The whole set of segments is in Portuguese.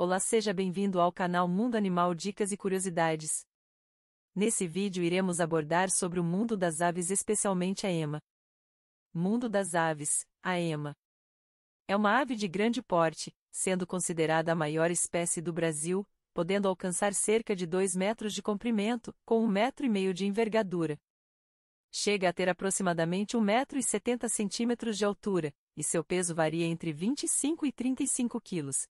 Olá, seja bem-vindo ao canal Mundo Animal Dicas e Curiosidades. Nesse vídeo iremos abordar sobre o mundo das aves, especialmente a ema. Mundo das aves, a ema. É uma ave de grande porte, sendo considerada a maior espécie do Brasil, podendo alcançar cerca de 2 metros de comprimento, com 1,5 metro e meio de envergadura. Chega a ter aproximadamente 1,70 metro de altura, e seu peso varia entre 25 e 35 quilos,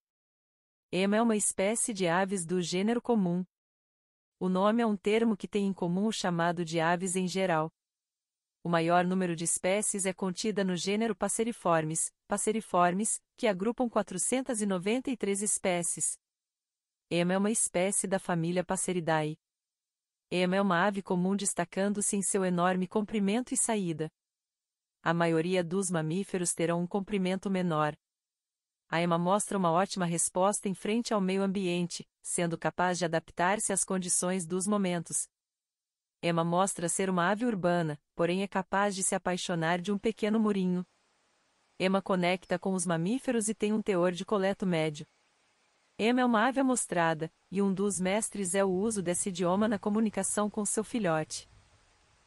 Ema é uma espécie de aves do gênero comum. O nome é um termo que tem em comum o chamado de aves em geral. O maior número de espécies é contida no gênero Passeriformes, Passeriformes, que agrupam 493 espécies. Ema é uma espécie da família Passeridae. Ema é uma ave comum destacando-se em seu enorme comprimento e saída. A maioria dos mamíferos terão um comprimento menor, a EMA mostra uma ótima resposta em frente ao meio ambiente, sendo capaz de adaptar-se às condições dos momentos. Emma mostra ser uma ave urbana, porém é capaz de se apaixonar de um pequeno murinho. Emma conecta com os mamíferos e tem um teor de coleto médio. Emma é uma ave amostrada, e um dos mestres é o uso desse idioma na comunicação com seu filhote.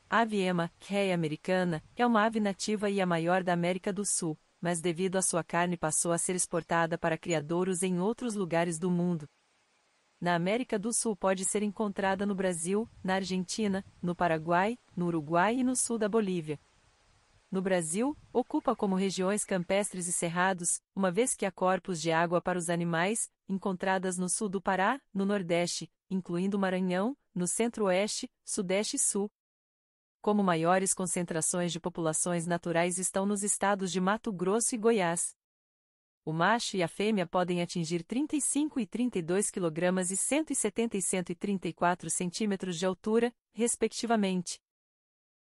A ave Emma, que é americana, é uma ave nativa e a maior da América do Sul, mas devido à sua carne passou a ser exportada para criadouros em outros lugares do mundo. Na América do Sul pode ser encontrada no Brasil, na Argentina, no Paraguai, no Uruguai e no sul da Bolívia. No Brasil, ocupa como regiões campestres e cerrados, uma vez que há corpos de água para os animais, encontradas no sul do Pará, no Nordeste, incluindo Maranhão, no Centro-Oeste, Sudeste e Sul, como maiores concentrações de populações naturais estão nos estados de Mato Grosso e Goiás. O macho e a fêmea podem atingir 35 e 32 kg e 170 e 134 cm de altura, respectivamente.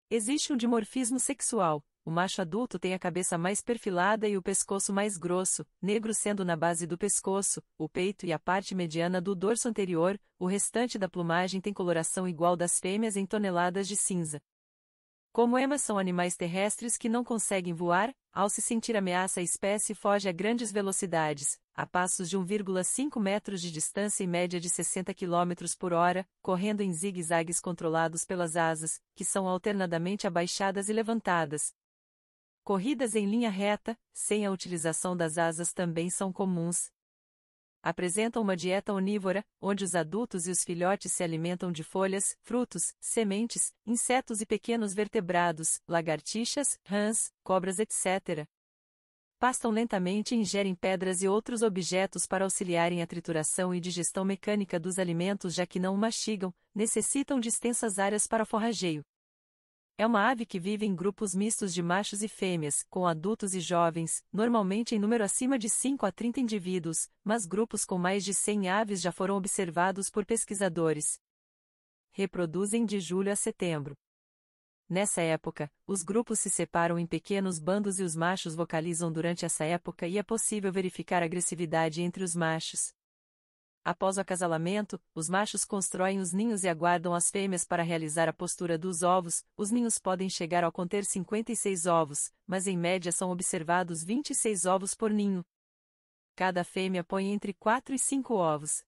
Existe um dimorfismo sexual. O macho adulto tem a cabeça mais perfilada e o pescoço mais grosso, negro sendo na base do pescoço, o peito e a parte mediana do dorso anterior, o restante da plumagem tem coloração igual das fêmeas em toneladas de cinza. Como emas é, são animais terrestres que não conseguem voar, ao se sentir ameaça a espécie foge a grandes velocidades, a passos de 1,5 metros de distância e média de 60 km por hora, correndo em zigue-zagues controlados pelas asas, que são alternadamente abaixadas e levantadas. Corridas em linha reta, sem a utilização das asas também são comuns, Apresentam uma dieta onívora, onde os adultos e os filhotes se alimentam de folhas, frutos, sementes, insetos e pequenos vertebrados, lagartixas, rãs, cobras, etc. Pastam lentamente e ingerem pedras e outros objetos para auxiliarem a trituração e digestão mecânica dos alimentos, já que não mastigam, necessitam de extensas áreas para forrageio. É uma ave que vive em grupos mistos de machos e fêmeas, com adultos e jovens, normalmente em número acima de 5 a 30 indivíduos, mas grupos com mais de 100 aves já foram observados por pesquisadores. Reproduzem de julho a setembro. Nessa época, os grupos se separam em pequenos bandos e os machos vocalizam durante essa época e é possível verificar agressividade entre os machos. Após o acasalamento, os machos constroem os ninhos e aguardam as fêmeas para realizar a postura dos ovos. Os ninhos podem chegar a conter 56 ovos, mas em média são observados 26 ovos por ninho. Cada fêmea põe entre 4 e 5 ovos.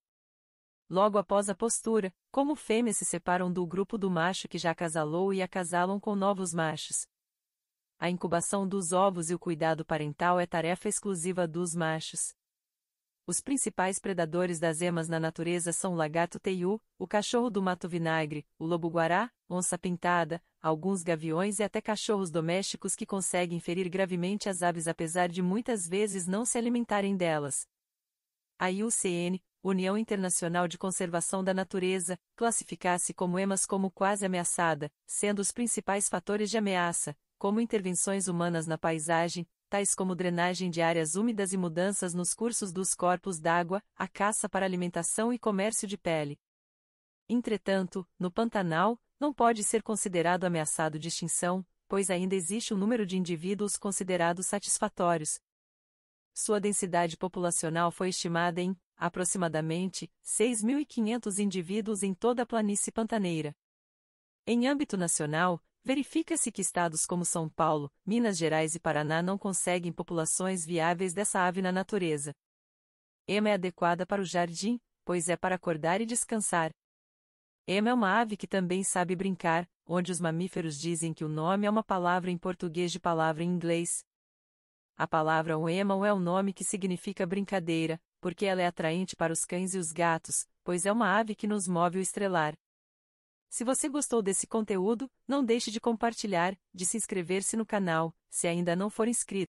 Logo após a postura, como fêmeas se separam do grupo do macho que já acasalou e acasalam com novos machos. A incubação dos ovos e o cuidado parental é tarefa exclusiva dos machos. Os principais predadores das emas na natureza são o lagarto-teiu, o cachorro do mato-vinagre, o lobo-guará, onça-pintada, alguns gaviões e até cachorros domésticos que conseguem ferir gravemente as aves apesar de muitas vezes não se alimentarem delas. A IUCN, União Internacional de Conservação da Natureza, classificasse como emas como quase ameaçada, sendo os principais fatores de ameaça, como intervenções humanas na paisagem, tais como drenagem de áreas úmidas e mudanças nos cursos dos corpos d'água, a caça para alimentação e comércio de pele. Entretanto, no Pantanal, não pode ser considerado ameaçado de extinção, pois ainda existe um número de indivíduos considerados satisfatórios. Sua densidade populacional foi estimada em, aproximadamente, 6.500 indivíduos em toda a planície pantaneira. Em âmbito nacional, Verifica-se que estados como São Paulo, Minas Gerais e Paraná não conseguem populações viáveis dessa ave na natureza. Ema é adequada para o jardim, pois é para acordar e descansar. Ema é uma ave que também sabe brincar, onde os mamíferos dizem que o nome é uma palavra em português de palavra em inglês. A palavra oemão é o um nome que significa brincadeira, porque ela é atraente para os cães e os gatos, pois é uma ave que nos move o estrelar. Se você gostou desse conteúdo, não deixe de compartilhar, de se inscrever-se no canal, se ainda não for inscrito.